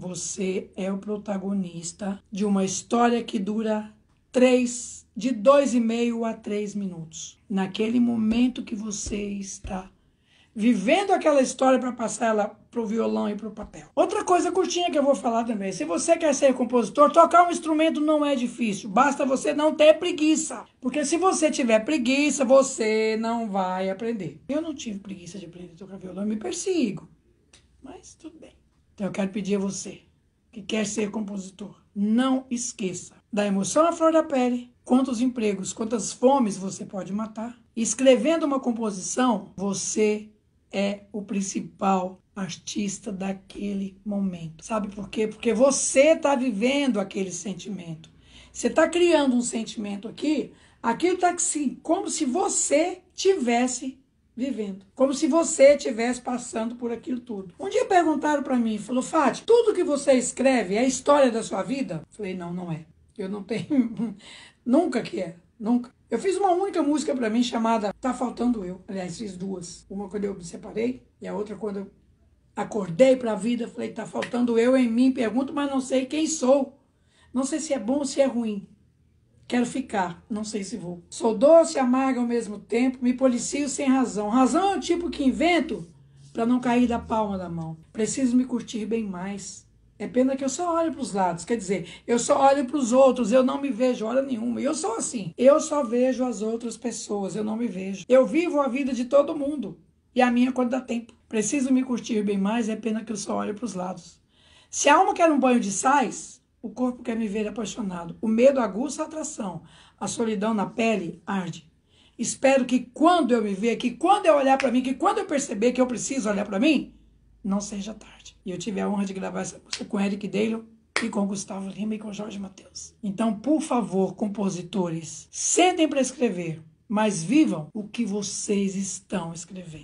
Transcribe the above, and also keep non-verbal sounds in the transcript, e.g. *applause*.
Você é o protagonista de uma história que dura três, de dois e meio a três minutos. Naquele momento que você está vivendo aquela história para passar ela pro violão e pro papel. Outra coisa curtinha que eu vou falar também. Se você quer ser compositor, tocar um instrumento não é difícil. Basta você não ter preguiça. Porque se você tiver preguiça, você não vai aprender. Eu não tive preguiça de aprender a tocar violão, eu me persigo. Mas tudo bem. Então eu quero pedir a você que quer ser compositor, não esqueça da emoção à flor da pele, quantos empregos, quantas fomes você pode matar. Escrevendo uma composição, você é o principal artista daquele momento. Sabe por quê? Porque você está vivendo aquele sentimento. Você está criando um sentimento aqui, aquilo está assim, como se você tivesse vivendo. Como se você estivesse passando por aquilo tudo. Um dia perguntaram para mim, falou, Fátima, tudo que você escreve é a história da sua vida? Falei, não, não é. Eu não tenho. *laughs* nunca que é, nunca. Eu fiz uma única música para mim chamada Tá Faltando Eu. Aliás, fiz duas. Uma quando eu me separei e a outra quando eu acordei para a vida. Falei, tá faltando eu em mim, pergunto, mas não sei quem sou. Não sei se é bom ou se é ruim. Quero ficar, não sei se vou. Sou doce e amarga ao mesmo tempo, me policio sem razão. Razão é o tipo que invento para não cair da palma da mão. Preciso me curtir bem mais. É pena que eu só olho para os lados, quer dizer, eu só olho para os outros, eu não me vejo hora nenhuma. Eu sou assim. Eu só vejo as outras pessoas, eu não me vejo. Eu vivo a vida de todo mundo e a minha quando dá tempo. Preciso me curtir bem mais, é pena que eu só olho para os lados. Se a alma quer um banho de sais, o corpo quer me ver apaixonado. O medo aguça a atração. A solidão na pele arde. Espero que quando eu me ver, que quando eu olhar para mim, que quando eu perceber que eu preciso olhar para mim, não seja tarde. E eu tive a honra de gravar essa música com Eric Dale e com Gustavo Lima e com Jorge Matheus. Então, por favor, compositores, sentem para escrever, mas vivam o que vocês estão escrevendo.